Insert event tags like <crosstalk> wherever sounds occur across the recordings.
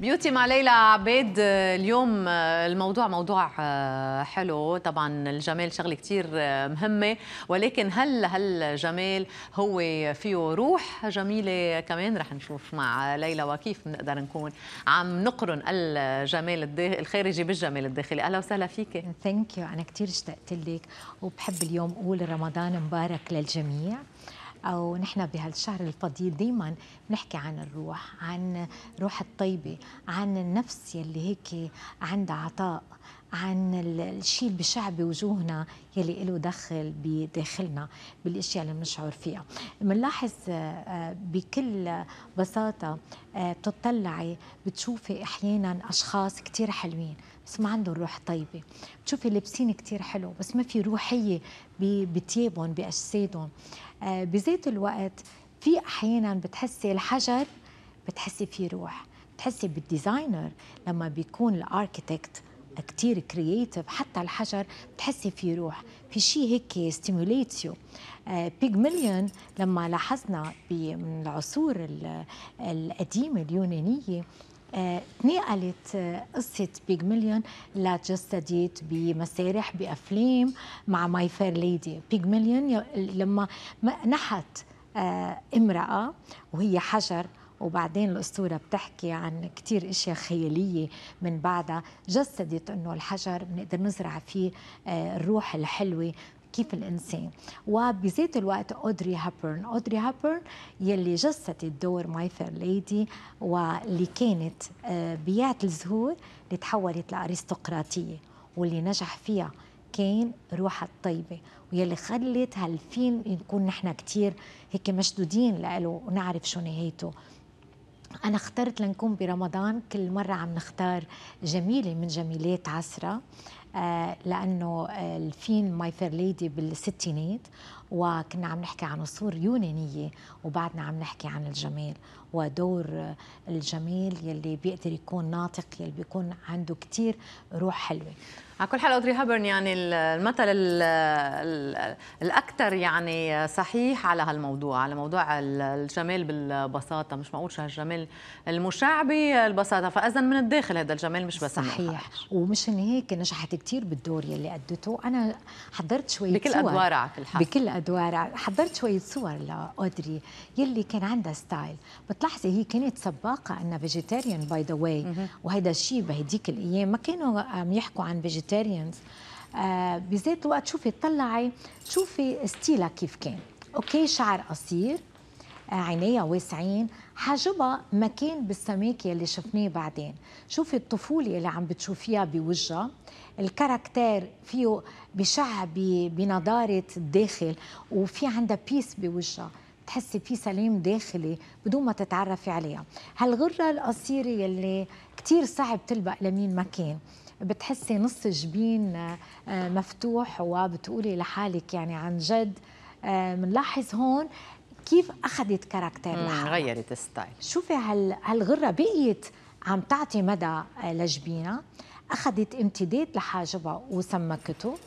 بيوتي مع ليلى عبيد اليوم آه، الموضوع موضوع آه، حلو طبعا الجمال شغله كثير آه، مهمه ولكن هل هل الجمال هو فيه روح جميله كمان رح نشوف مع ليلى وكيف بنقدر نكون عم نقرن الجمال الخارجي بالجمال الداخلي اهلا وسهلا فيك ثانك يو انا كثير اشتقت لك وبحب اليوم اقول رمضان مبارك للجميع أو نحن بهالشهر الفضيل دايما بنحكي عن الروح عن روح الطيبة عن النفس يلي هيك عندها عطاء عن الشيء اللي بشع بوجوهنا يلي له دخل بداخلنا بالاشياء اللي بنشعر فيها بنلاحظ آه، بكل بساطه آه، بتطلعي بتشوفي احيانا اشخاص كثير حلوين بس ما عندهم روح طيبه بتشوفي لابسين كثير حلو بس ما في روحيه بتيابهم باجسادهم آه، بذات الوقت في احيانا بتحسي الحجر بتحسي في روح بتحسي بالديزاينر لما بيكون الاركيتكت كتير كرييتيف حتى الحجر بتحسي في روح في شيء هيك ستيموليتيو بيجمليون آه، لما لاحظنا من العصور القديمه اليونانيه تنقلت قصة بيج مليون لتجسدت بمسارح بأفلام مع ماي فير ليدي بيج مليون لما نحت آه، امرأة وهي حجر وبعدين الأسطورة بتحكي عن كثير إشياء خيالية من بعدها جسدت أنه الحجر بنقدر نزرع فيه آه، الروح الحلوة كيف الانسان وبذات الوقت اودري هابرن اودري هابرن يلي جسدت دور ماي فير ليدي واللي كانت آه، بيعه الزهور اللي تحولت لارستقراطيه واللي نجح فيها كان روحها الطيبه ويلي خلت هالفيلم نكون نحن كثير هيك مشدودين له ونعرف شو نهايته أنا اخترت لنكون برمضان كل مرة عم نختار جميلة من جميلات عسرة آه، لانه آه، الفيلم ماي فير ليدي بالستينات وكنا عم نحكي عن الصور يونانيه وبعدنا عم نحكي عن الجمال ودور آه، الجمال يلي بيقدر يكون ناطق يلي بيكون عنده كثير روح حلوه على كل حال اودري هابرن يعني المثل الاكثر يعني صحيح على هالموضوع على موضوع الجمال بالبساطه مش معقول شو هالجمال المشعبي البساطه فاذا من الداخل هذا الجمال مش بس صحيح ومش هيك نجحت كثير بالدور يلي أدته أنا حضرت شوية بكل صور بكل أدوارها على كل حال بكل أدوارها حضرت شوية صور لأودري يلي كان عندها ستايل بتلاحظي هي كانت سباقة أنها فيجيتيريان باي ذا واي وهيدا الشيء بهديك الأيام ما كانوا عم يحكوا عن فيجيتيريانز آه بذات الوقت شوفي طلعي شوفي ستيلها كيف كان اوكي شعر قصير عينيها واسعين حاجبها مكان بالسماك يلي شفناه بعدين شوفي الطفولة اللي عم بتشوفيها بوجهها الكاركتير فيه بشع بنضارة الداخل وفي عندها بيس بوجهها بتحسي في سلام داخلي بدون ما تتعرفي عليها هالغرة القصيرة يلي كتير صعب تلبق لمين ما كان بتحسي نص جبين آه، آه، مفتوح وبتقولي لحالك يعني عن جد آه، منلاحظ هون كيف اخذت كاركتير لحالها غيرت ستايل شوفي هال هالغره بقيت عم تعطي مدى لجبينه اخذت امتداد لحاجبها وسمكته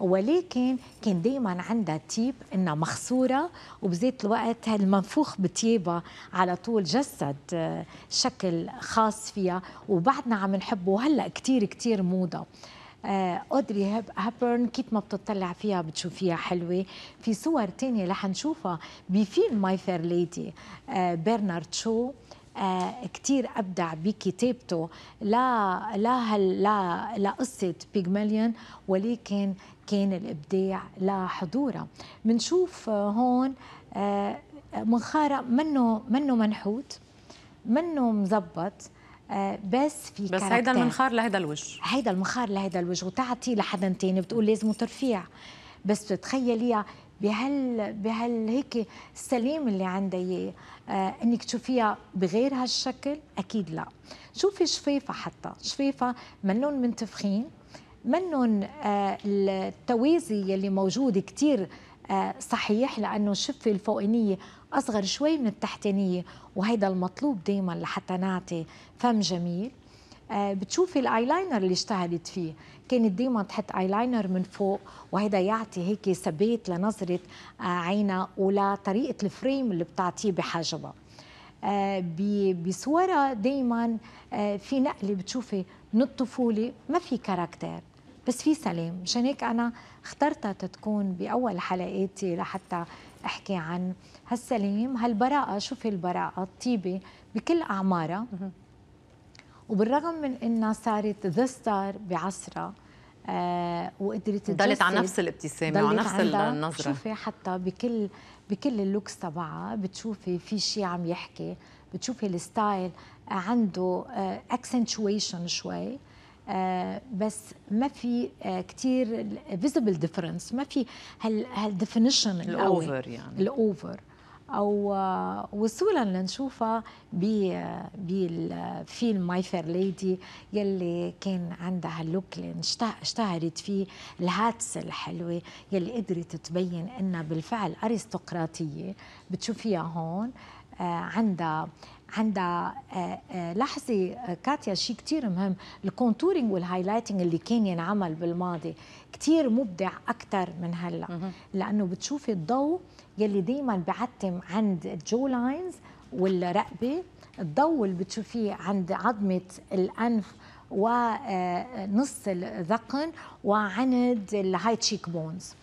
ولكن كان دائما عندها تيب انها مخصوره وبذات الوقت المنفوخ بتيبها على طول جسد آه، شكل خاص فيها وبعدنا عم نحبه وهلا كثير كثير موضه اودري آه، هابرن كيف ما بتطلع فيها بتشوفيها حلوه في صور تانية رح نشوفها بفيلم ماي فير ليدي برنارد شو آه كتير ابدع بكتابته لا لا هل لا لقصه بيجماليون ولكن كان الابداع لحضورها بنشوف هون آه منخاره منه منه منحوت منه مزبط آه، بس في بس هيدا المنخار لهيدا الوجه هيدا المنخار لهيدا الوجه وتعطي لحدا تاني بتقول لازم ترفيع بس تتخيليها بهال بهال هيك السليم اللي عندها اياه آه، انك تشوفيها بغير هالشكل اكيد لا شوفي شفيفه حتى شفيفه منهم منتفخين منهم آه، التوازي اللي موجود كثير صحيح لانه الشفه الفوقانيه أصغر شوي من التحتانية وهيدا المطلوب دايما لحتى نعطي فم جميل آه، بتشوفي الايلاينر اللي اشتهرت فيه كانت دايما تحط ايلاينر من فوق وهذا يعطي هيك ثبات لنظره آه، عينها ولطريقه الفريم اللي بتعطيه بحجبها آه، بصورها دايما في نقله بتشوفي من الطفوله ما في كاركتير بس في سلام مشان هيك انا اخترتها تكون باول حلقاتي لحتى احكي عن هالسلام هالبراءه شوفي البراءه الطيبه بكل اعمارها وبالرغم من انها صارت ذا ستار بعصرها آه وقدرت ضلت على نفس الابتسامه وعلى نفس النظره بتشوفي حتى بكل بكل اللوكس تبعها بتشوفي في شيء عم يحكي بتشوفي الستايل عنده اكسنتويشن آه، شوي آه بس ما في آه كتير فيزبل ديفرنس ما في هال هالديفينيشن الاوفر يعني الاوفر او آه والصوره اللي بالفيلم ماي فير ليدي يلي كان عندها اللوك اللي اشتهرت فيه الهاتس الحلوه يلي قدرت تبين انها بالفعل ارستقراطيه بتشوفيها هون عندها آه، عندها آه، آه، لحظة كاتيا شيء كثير مهم الكونتورينج والهايلايتنج اللي كان ينعمل بالماضي كثير مبدع أكثر من هلا لأنه بتشوفي الضوء يلي دايما بعتم عند الجو لاينز والرقبة الضوء اللي بتشوفيه عند عظمة الأنف ونص الذقن وعند الهاي تشيك بونز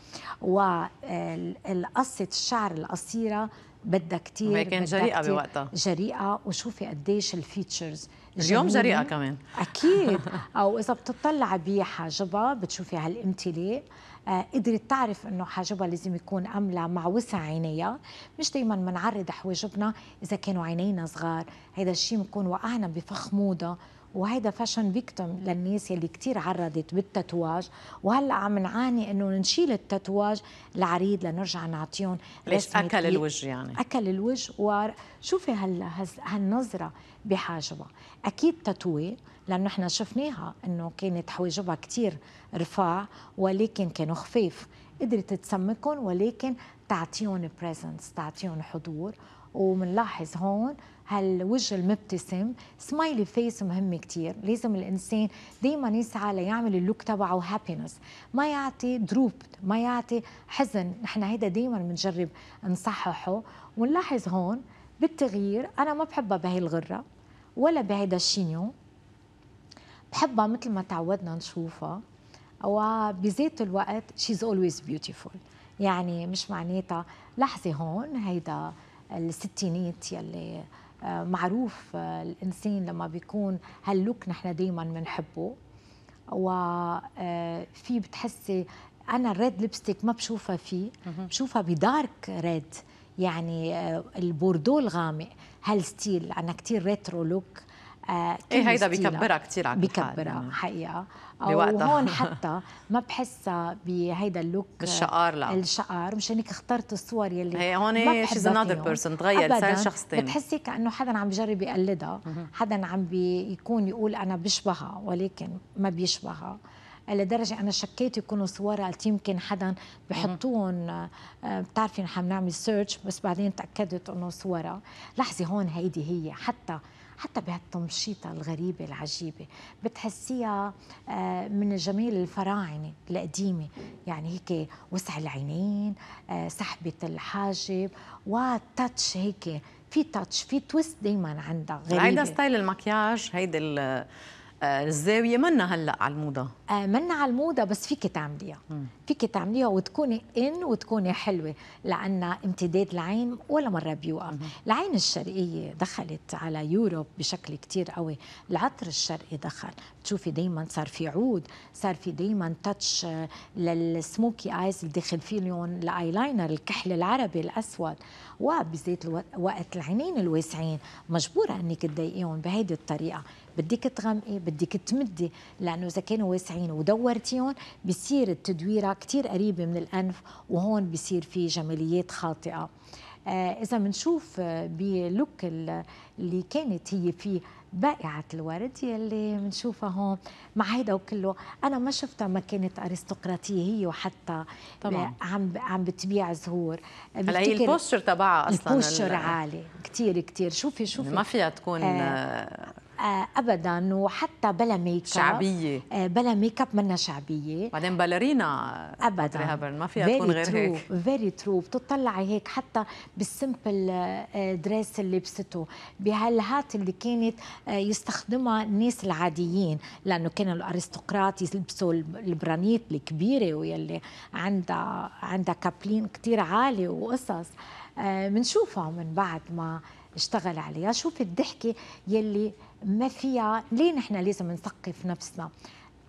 وقصة الشعر القصيرة بدها كثير وهي كانت جريئه بوقتها جريئه وشوفي قديش الفيتشرز اليوم جريئه كمان <laughs> اكيد <laughs> او اذا بتطلع بحاجبها بتشوفي هالامتلاء آه، قدرت تعرف انه حاجبها لازم يكون املى مع وسع عينيها مش دائما بنعرض حواجبنا اذا كانوا عينينا صغار هذا الشيء بنكون وقعنا بفخ موضه وهيدا فاشن فيكتم للناس يلي كتير عرضت بالتتواج وهلا عم نعاني انه نشيل التتواج العريض لنرجع نعطيهم ليش اكل الوجه يعني اكل الوجه وشوفي هلا هالنظره بحاجبها اكيد تتوي لانه نحن شفناها انه كانت حواجبها كتير رفاع ولكن كانوا خفيف قدرت تسمكهم ولكن تعطيهم بريزنس تعطيهم حضور ومنلاحظ هون هالوجه المبتسم سمايلي فيس مهم كثير لازم الانسان دائما يسعى ليعمل اللوك تبعه هابينس ما يعطي دروب ما يعطي حزن نحن هيدا دائما بنجرب نصححه ونلاحظ هون بالتغيير انا ما بحبها بهي الغره ولا بهيدا الشينيو بحبها مثل ما تعودنا نشوفها وبذات الوقت شيز اولويز بيوتيفول يعني مش معناتها لحظه هون هيدا الستينات يلي معروف آه، الإنسان لما بيكون هاللوك نحن دايما بنحبه وفي آه، بتحسي أنا الريد ليبستيك ما بشوفها فيه بشوفها بدارك ريد يعني آه، البوردو الغامق هالستيل أنا كتير ريترو لوك آه، ايه هيدا بكبرها كثير على بكبرها حقيقه بوقتها وهون <laughs> حتى ما بحسها بهيدا اللوك الشقار لا الشقار مشان هيك اخترت الصور يلي هي هون شيز انذر بيرسون تغير صار شخص ثاني بتحسي كانه حدا عم بجرب يقلدها حدا عم بيكون يقول انا بشبهها ولكن ما بيشبهها لدرجه انا شكيت يكونوا صورها قلت يمكن حدا بحطوهم آه، بتعرفي نحن بنعمل سيرش بس بعدين تاكدت انه صورها لحظه هون هيدي هي حتى حتى بهالتمشيطة الغريبة العجيبة بتحسيها آه، من الجميل الفراعنة القديمة يعني هيك وسع العينين آه، سحبة الحاجب وتاتش هيك في تاتش في تويست دايما عندها غريبة عندها ستايل المكياج هيدي الزاويه آه، منا هلا على الموضه آه، منا على الموضه بس فيك تعمليها فيك تعمليها وتكوني ان وتكوني حلوه لان امتداد العين ولا مره بيوقف العين الشرقيه دخلت على يوروب بشكل كتير قوي العطر الشرقي دخل بتشوفي دائما صار في عود صار في دائما تاتش آه، للسموكي ايز اللي داخل فيهم الايلاينر الكحل العربي الاسود وبذات الوقت العينين الواسعين مجبوره انك تضايقيهم بهيدي الطريقه بدك تغمقي بدك تمدي لانه اذا كانوا واسعين ودورتيهم بصير التدويره كثير قريبه من الانف وهون بصير في جماليات خاطئه آه، اذا بنشوف آه، بلوك اللي كانت هي فيه بائعة الورد يلي بنشوفها هون مع هيدا وكله أنا ما شفتها ما كانت أرستقراطية هي وحتى طبعا. عم عم بتبيع زهور هلا هي البوشر تبعها أصلا البوشر عالي كثير كثير شوفي شوفي ما فيها تكون آه, آه، آه، ابدا وحتى بلا ميك اب شعبيه آه، بلا ميك اب منها شعبيه بعدين باليرينا ابدا ما فيها تكون غير هيك فيري ترو بتطلعي هيك حتى بالسمبل دريس آه، اللي لبسته بهالهات اللي كانت يستخدمها الناس العاديين لانه كانوا الارستقراط يلبسوا البرانيت الكبيره واللي عندها عندها كابلين كثير عالي وقصص بنشوفها من بعد ما اشتغل عليها شوف الضحكة يلي ما فيها ليه نحن لازم نثقف نفسنا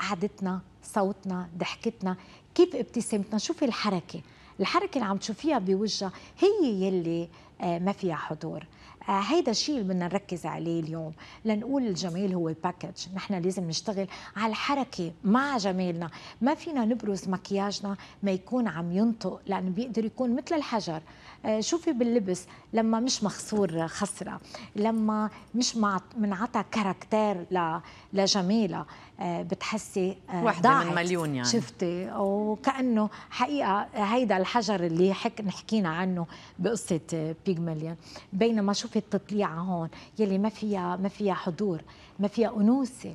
قعدتنا صوتنا ضحكتنا كيف ابتسامتنا شوفي الحركة الحركة اللي عم تشوفيها بوجهها هي يلي آه، ما فيها حضور آه، هيدا الشيء اللي بدنا نركز عليه اليوم لنقول الجمال هو باكج نحن لازم نشتغل على الحركة مع جمالنا ما فينا نبرز مكياجنا ما يكون عم ينطق لأنه بيقدر يكون مثل الحجر آه، شوفي باللبس لما مش مخصور خصرة لما مش منعطى كاركتير لجميلة آه، بتحسي آه، واحدة ضاعت. من مليون يعني شفتي وكأنه حقيقة هيدا الحجر اللي حك نحكينا عنه بقصة مليون بينما شوفي التطليعة هون يلي ما فيها ما فيها حضور ما فيها أنوثة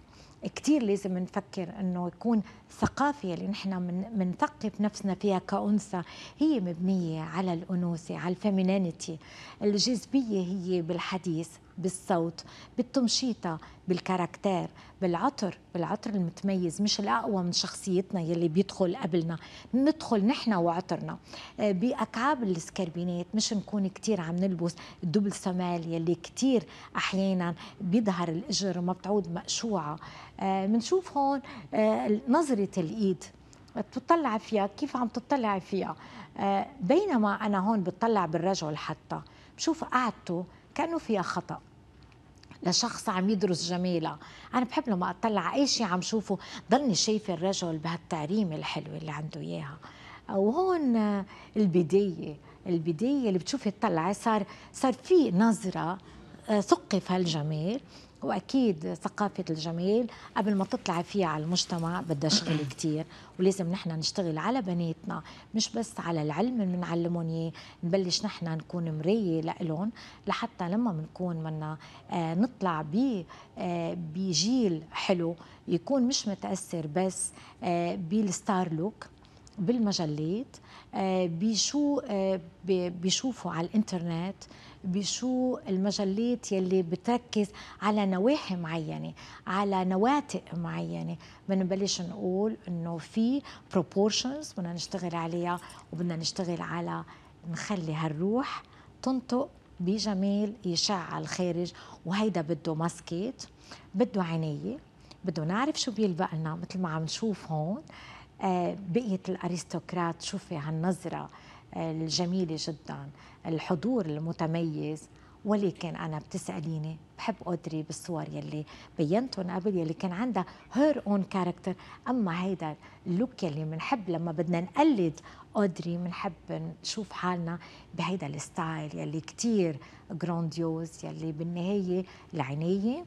كثير لازم نفكر انه يكون الثقافه اللي نحن بنثقف نفسنا فيها كانثى هي مبنيه على الانوثه على الفيمينيتي الجاذبيه هي بالحديث بالصوت بالتمشيطة بالكاركتير بالعطر بالعطر المتميز مش الأقوى من شخصيتنا يلي بيدخل قبلنا ندخل نحن وعطرنا آه، بأكعاب السكربينات مش نكون كتير عم نلبس الدبل سمال يلي كتير أحيانا بيظهر الإجر وما بتعود مقشوعة بنشوف آه، هون آه، نظرة الإيد بتطلع فيها كيف عم تطلع فيها بينما أنا هون بتطلع بالرجل حتى بشوف قعدته كانه فيها خطأ لشخص عم يدرس جميلة أنا بحب لما أطلع أي شيء عم شوفه ضلني شايفة الرجل بهالتعريمة الحلوة اللي عنده إياها وهون البداية البداية اللي بتشوفي تطلعي صار صار في نظرة آه، ثقف هالجمال واكيد ثقافه الجميل قبل ما تطلع فيها على المجتمع بدها شغل <clears throat> كثير ولازم نحن نشتغل على بناتنا مش بس على العلم اللي بنعلمهم اياه نبلش نحن نكون مرايه لهم لحتى لما بنكون منا آه، نطلع ب آه، بجيل حلو يكون مش متاثر بس آه، بالستار لوك بالمجلات آه، بشو آه، بيشوفوا على الانترنت بشو المجلات يلي بتركز على نواحي معينة على نواتق معينة بنبلش نقول انه في بروبورشنز بدنا نشتغل عليها وبدنا نشتغل على نخلي هالروح تنطق بجمال يشع على الخارج وهيدا بده ماسكات بده عناية بده نعرف شو بيلبق لنا مثل ما عم نشوف هون آه آه، بقية الأرستقراط شوفي هالنظرة آه، الجميلة جدا الحضور المتميز ولكن أنا بتسأليني بحب أودري بالصور يلي بينتهم قبل يلي كان عندها هير اون كاركتر أما هيدا اللوك يلي بنحب لما بدنا نقلد أودري بنحب نشوف حالنا بهيدا الستايل يلي كتير جرانديوز يلي بالنهاية العناية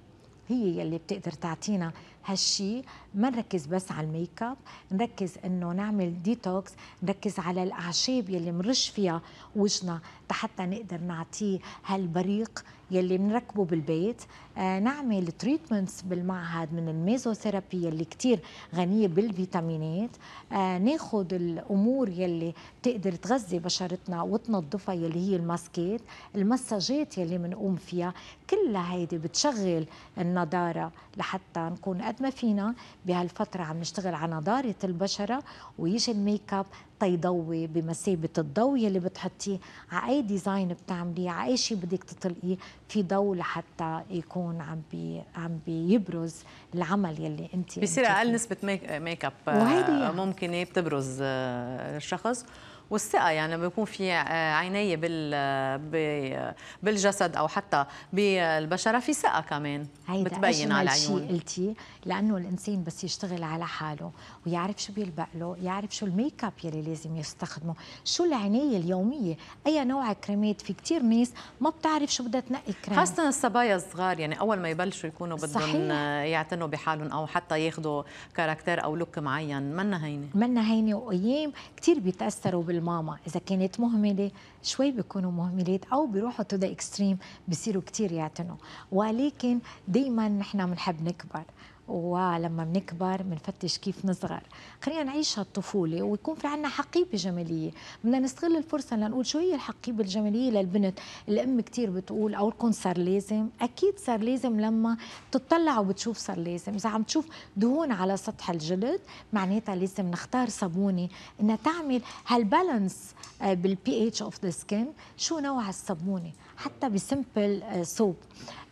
هي يلي بتقدر تعطينا هالشي ما نركز بس على الميك اب نركز انه نعمل ديتوكس نركز على الاعشاب يلي منرش فيها وجهنا حتى نقدر نعطيه هالبريق يلي بنركبه بالبيت آه نعمل تريتمنتس بالمعهد من الميزوثيرابي يلي كتير غنية بالفيتامينات آه الأمور يلي بتقدر تغذي بشرتنا وتنظفها يلي هي الماسكات المساجات يلي بنقوم فيها كلها هيدي بتشغل النضارة لحتى نكون قد ما فينا بهالفترة عم نشتغل على نضارة البشرة ويجي الميك اب تيضوي بمثابة الضوء يلي بتحطيه على أي ديزاين بتعمليه على أي شيء بدك تطلقيه في ضوء لحتى يكون عم بي عم بيبرز العمل يلي أنت بصير أقل نسبة ميك, ميك أب آه، ممكن بتبرز آه، الشخص والثقه يعني بيكون في آه، عنايه بال بالجسد او حتى بالبشره في ثقه كمان بتبين على العيون شيء قلتي لانه الانسان بس يشتغل على حاله ويعرف شو بيلبق له يعرف شو الميك اب يلي لازم يستخدمه شو العنايه اليوميه اي نوع كريمات في كثير ناس ما بتعرف شو بدها تنقي كريم خاصه الصبايا الصغار يعني اول ما يبلشوا يكونوا بدهم يعتنوا بحالهم او حتى ياخذوا كاركتير او لوك معين منا هينه منا هينه وايام كثير بيتاثروا بالماما اذا كانت مهمله شوي بيكونوا مهملات او بيروحوا تو ذا اكستريم بصيروا كثير يعتنوا ولكن دائما نحن بنحب نكبر ولما بنكبر بنفتش كيف نصغر خلينا نعيش هالطفوله ويكون في عندنا حقيبه جماليه بدنا نستغل الفرصه لنقول شو هي الحقيبه الجماليه للبنت الام كثير بتقول او الكون صار لازم اكيد صار لازم لما بتطلع وبتشوف صار لازم اذا عم تشوف دهون على سطح الجلد معناتها لازم نختار صابونه انها تعمل هالبالانس بالبي اتش اوف ذا سكين شو نوع الصابونه حتى بسمبل آه، صوب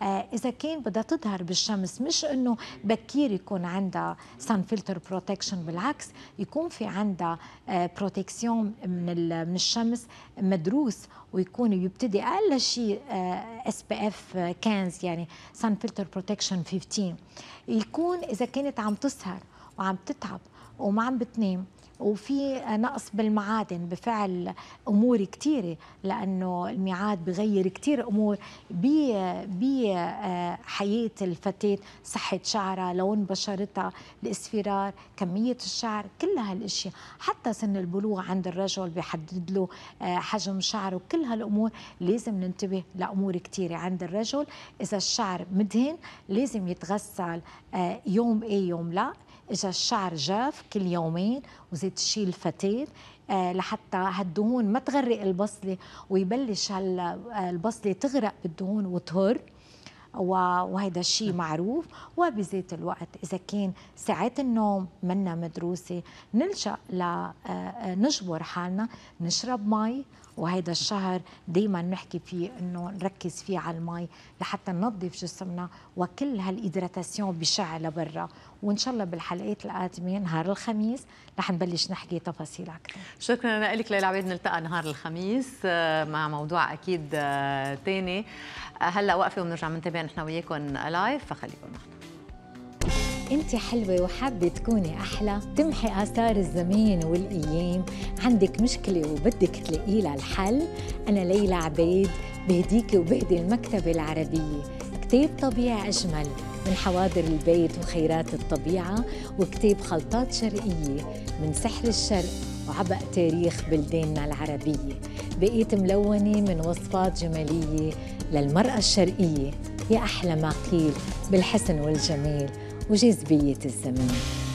آه، اذا كان بدها تظهر بالشمس مش انه بكير يكون عندها سان فلتر بروتكشن بالعكس يكون في عندها بروتكسيون آه، من من الشمس مدروس ويكون يبتدي اقل شيء اس بي اف 15 يعني سان فلتر بروتكشن 15 يكون اذا كانت عم تسهر وعم تتعب وما عم بتنام وفي نقص بالمعادن بفعل امور كثيره لانه الميعاد بغير كثير امور بحياه آه، الفتاه صحه شعرها لون بشرتها الاصفرار كميه الشعر كل هالاشياء حتى سن البلوغ عند الرجل بيحدد له آه، حجم شعره كل هالامور لازم ننتبه لامور كثيره عند الرجل اذا الشعر مدهن لازم يتغسل آه، يوم اي يوم لا اجى الشعر جاف كل يومين وزيت الشيء فتيل آه، لحتى هالدهون ما تغرق البصله ويبلش هالبصله آه، تغرق بالدهون وتهر وهيدا الشيء معروف وبذات الوقت إذا كان ساعات النوم منا مدروسة نلجأ لنجبر آه، حالنا نشرب مي وهيدا الشهر دايما نحكي فيه انه نركز فيه على المي لحتى ننظف جسمنا وكل هالإدراتاسيون بشع لبرا وان شاء الله بالحلقات القادمه نهار الخميس رح نبلش نحكي تفاصيل اكثر شكرا لك ليلى عبيد نلتقى نهار الخميس آه، مع موضوع اكيد ثاني آه، آه، هلا وقفه وبنرجع بنتابع نحن وياكم لايف فخليكم معنا انت حلوه وحابه تكوني احلى تمحي اثار الزمان والايام عندك مشكله وبدك تلاقي لها الحل انا ليلى عبيد بهديكي وبهدي المكتبه العربيه كتاب طبيعي اجمل من حوادر البيت وخيرات الطبيعة وكتاب خلطات شرقية من سحر الشرق وعبق تاريخ بلداننا العربية بقيت ملونة من وصفات جمالية للمرأة الشرقية يا أحلى ما قيل بالحسن والجمال وجاذبية الزمان